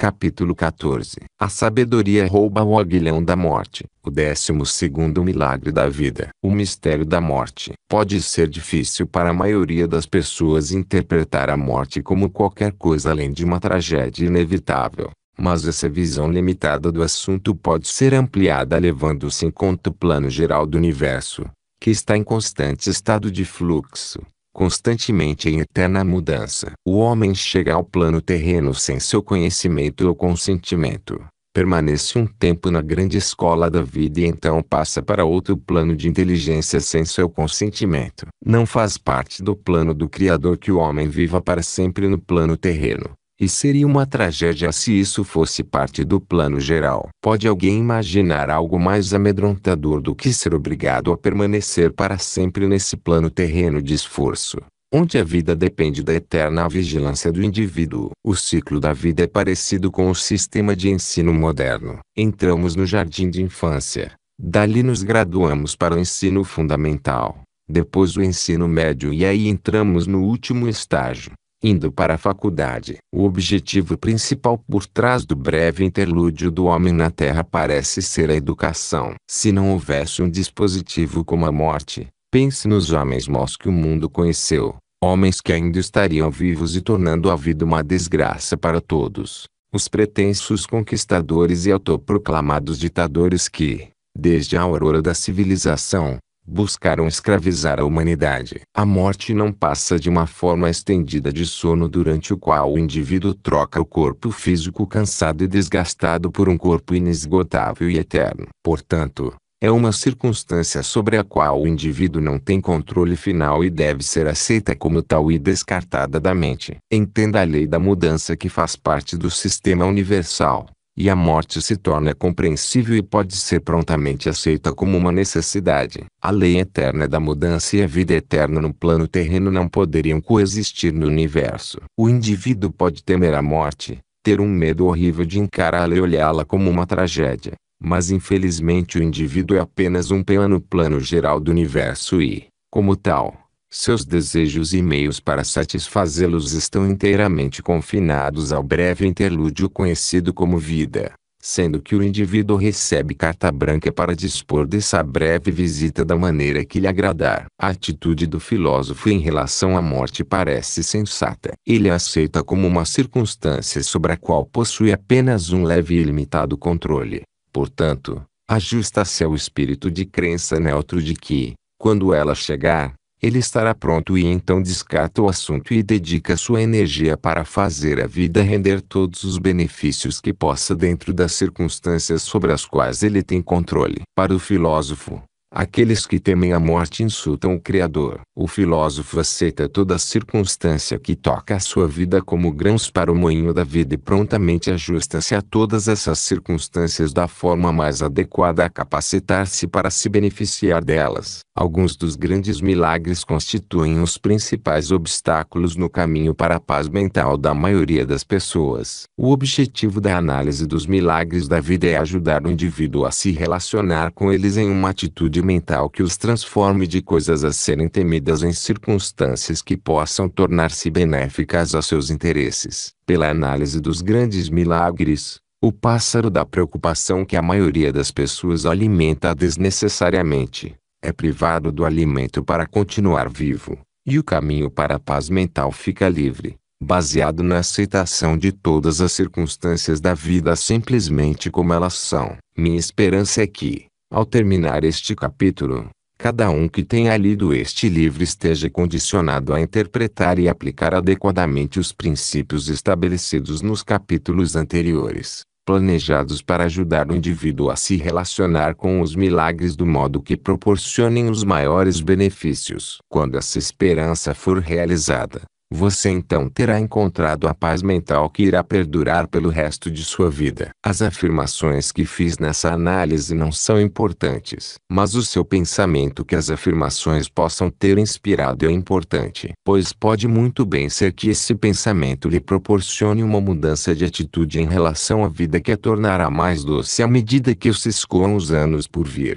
Capítulo 14 A sabedoria rouba o aguilhão da morte, o décimo segundo milagre da vida. O mistério da morte. Pode ser difícil para a maioria das pessoas interpretar a morte como qualquer coisa além de uma tragédia inevitável. Mas essa visão limitada do assunto pode ser ampliada levando-se em conta o plano geral do universo, que está em constante estado de fluxo constantemente em eterna mudança. O homem chega ao plano terreno sem seu conhecimento ou consentimento. Permanece um tempo na grande escola da vida e então passa para outro plano de inteligência sem seu consentimento. Não faz parte do plano do Criador que o homem viva para sempre no plano terreno. E seria uma tragédia se isso fosse parte do plano geral. Pode alguém imaginar algo mais amedrontador do que ser obrigado a permanecer para sempre nesse plano terreno de esforço? onde a vida depende da eterna vigilância do indivíduo. O ciclo da vida é parecido com o sistema de ensino moderno. Entramos no jardim de infância. Dali nos graduamos para o ensino fundamental, depois o ensino médio e aí entramos no último estágio, indo para a faculdade. O objetivo principal por trás do breve interlúdio do homem na Terra parece ser a educação. Se não houvesse um dispositivo como a morte, pense nos homens maus que o mundo conheceu, homens que ainda estariam vivos e tornando a vida uma desgraça para todos. Os pretensos conquistadores e autoproclamados ditadores que, desde a aurora da civilização, buscaram escravizar a humanidade. A morte não passa de uma forma estendida de sono durante o qual o indivíduo troca o corpo físico cansado e desgastado por um corpo inesgotável e eterno. Portanto, é uma circunstância sobre a qual o indivíduo não tem controle final e deve ser aceita como tal e descartada da mente. Entenda a lei da mudança que faz parte do sistema universal e a morte se torna compreensível e pode ser prontamente aceita como uma necessidade. A lei eterna da mudança e a vida eterna no plano terreno não poderiam coexistir no universo. O indivíduo pode temer a morte, ter um medo horrível de encará-la e olhá-la como uma tragédia. Mas infelizmente o indivíduo é apenas um peão no plano geral do universo e, como tal, seus desejos e meios para satisfazê-los estão inteiramente confinados ao breve interlúdio conhecido como vida, sendo que o indivíduo recebe carta branca para dispor dessa breve visita da maneira que lhe agradar. A atitude do filósofo em relação à morte parece sensata. Ele a aceita como uma circunstância sobre a qual possui apenas um leve e limitado controle. Portanto, ajusta-se ao espírito de crença neutro de que, quando ela chegar, ele estará pronto e então descarta o assunto e dedica sua energia para fazer a vida render todos os benefícios que possa dentro das circunstâncias sobre as quais ele tem controle. Para o filósofo, Aqueles que temem a morte insultam o Criador. O filósofo aceita toda circunstância que toca a sua vida como grãos para o moinho da vida e prontamente ajusta-se a todas essas circunstâncias da forma mais adequada a capacitar-se para se beneficiar delas. Alguns dos grandes milagres constituem os principais obstáculos no caminho para a paz mental da maioria das pessoas. O objetivo da análise dos milagres da vida é ajudar o indivíduo a se relacionar com eles em uma atitude atitude mental que os transforme de coisas a serem temidas em circunstâncias que possam tornar-se benéficas a seus interesses. Pela análise dos grandes milagres, o pássaro da preocupação que a maioria das pessoas alimenta desnecessariamente é privado do alimento para continuar vivo, e o caminho para a paz mental fica livre, baseado na aceitação de todas as circunstâncias da vida simplesmente como elas são. Minha esperança é que, ao terminar este capítulo, cada um que tenha lido este livro esteja condicionado a interpretar e aplicar adequadamente os princípios estabelecidos nos capítulos anteriores, planejados para ajudar o indivíduo a se relacionar com os milagres do modo que proporcionem os maiores benefícios. Quando essa esperança for realizada, você então terá encontrado a paz mental que irá perdurar pelo resto de sua vida. As afirmações que fiz nessa análise não são importantes, mas o seu pensamento que as afirmações possam ter inspirado é importante, pois pode muito bem ser que esse pensamento lhe proporcione uma mudança de atitude em relação à vida que a tornará mais doce à medida que se escoam os anos por vir.